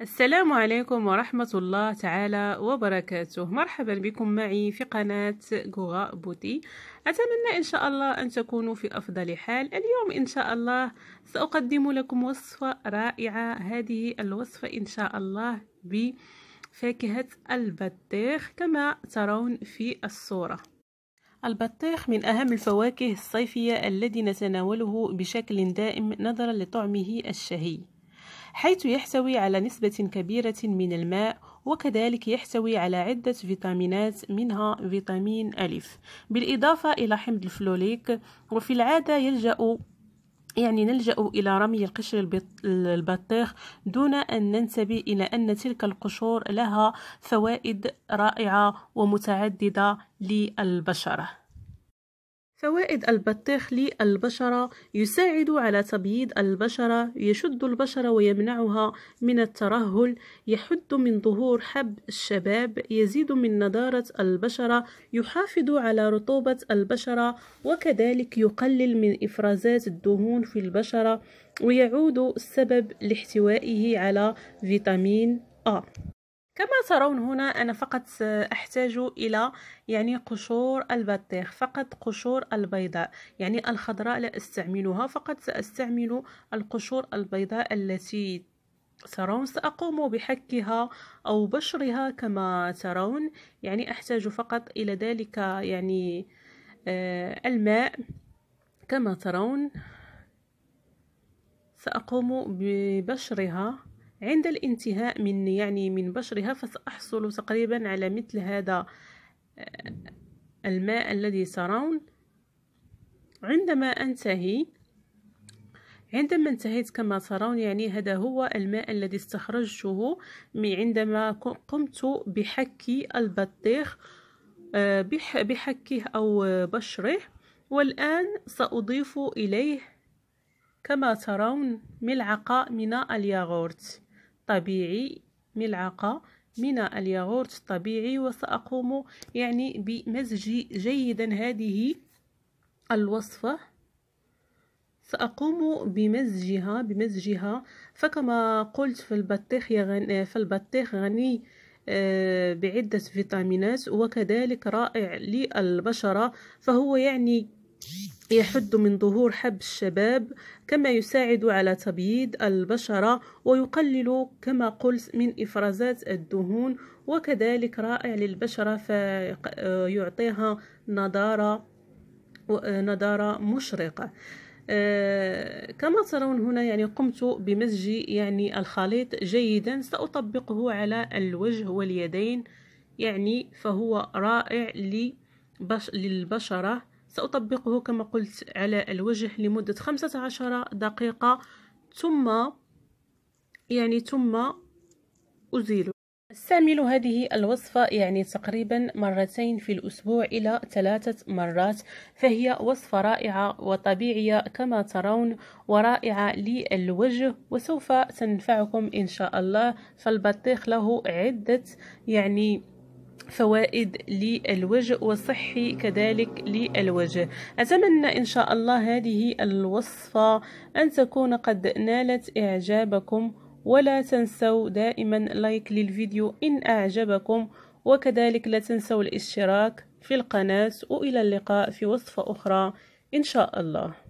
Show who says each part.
Speaker 1: السلام عليكم ورحمة الله تعالى وبركاته مرحبا بكم معي في قناة غوغا بوتي أتمنى إن شاء الله أن تكونوا في أفضل حال اليوم إن شاء الله سأقدم لكم وصفة رائعة هذه الوصفة إن شاء الله بفاكهة البطيخ كما ترون في الصورة البطيخ من أهم الفواكه الصيفية الذي نتناوله بشكل دائم نظرا لطعمه الشهي حيث يحتوي على نسبة كبيرة من الماء وكذلك يحتوي على عدة فيتامينات منها فيتامين ألف بالإضافة إلى حمض الفلوليك وفي العادة يلجأ يعني نلجأ إلى رمي القشر البطيخ دون أن ننتبه إلى أن تلك القشور لها فوائد رائعة ومتعددة للبشرة فوائد البطيخ للبشرة يساعد على تبييض البشرة يشد البشرة ويمنعها من الترهل يحد من ظهور حب الشباب يزيد من نضارة البشرة يحافظ على رطوبة البشرة وكذلك يقلل من إفرازات الدهون في البشرة ويعود السبب لاحتوائه على فيتامين أ كما ترون هنا أنا فقط أحتاج إلى يعني قشور البطيخ فقط قشور البيضاء يعني الخضراء لا أستعملها فقط سأستعمل القشور البيضاء التي ترون سأقوم بحكها أو بشرها كما ترون يعني أحتاج فقط إلى ذلك يعني آه، الماء كما ترون سأقوم ببشرها عند الانتهاء من يعني من بشرها فسأحصل تقريبا على مثل هذا آه، الماء الذي ترون عندما أنتهي عندما انتهيت كما ترون يعني هذا هو الماء الذي استخرجته عندما قمت بحك البطيخ آه، بحكه أو بشره والآن سأضيف إليه كما ترون ملعقة من الياغورت الطبيعي ملعقة من الياغورت الطبيعي وسأقوم يعني بمزج جيدا هذه الوصفة سأقوم بمزجها بمزجها فكما قلت في البطيخ في البطيخ غني آه، بعدة فيتامينات وكذلك رائع للبشرة فهو يعني يحد من ظهور حب الشباب كما يساعد على تبييض البشرة ويقلل كما قلت من إفرازات الدهون وكذلك رائع للبشرة فيعطيها نضارة نضارة مشرقة آه، كما ترون هنا يعني قمت بمزج يعني الخليط جيدا سأطبقه على الوجه واليدين يعني فهو رائع لبش للبشرة سأطبقه كما قلت على الوجه لمدة خمسة عشر دقيقة ثم يعني ثم أزيله استعمل هذه الوصفة يعني تقريبا مرتين في الأسبوع إلى ثلاثة مرات فهي وصفة رائعة وطبيعية كما ترون ورائعة للوجه وسوف تنفعكم إن شاء الله فالبطيخ له عدة يعني فوائد للوجه وصحي كذلك للوجه أتمنى إن شاء الله هذه الوصفة أن تكون قد نالت إعجابكم ولا تنسوا دائما لايك للفيديو إن أعجبكم وكذلك لا تنسوا الاشتراك في القناة وإلى اللقاء في وصفة أخرى إن شاء الله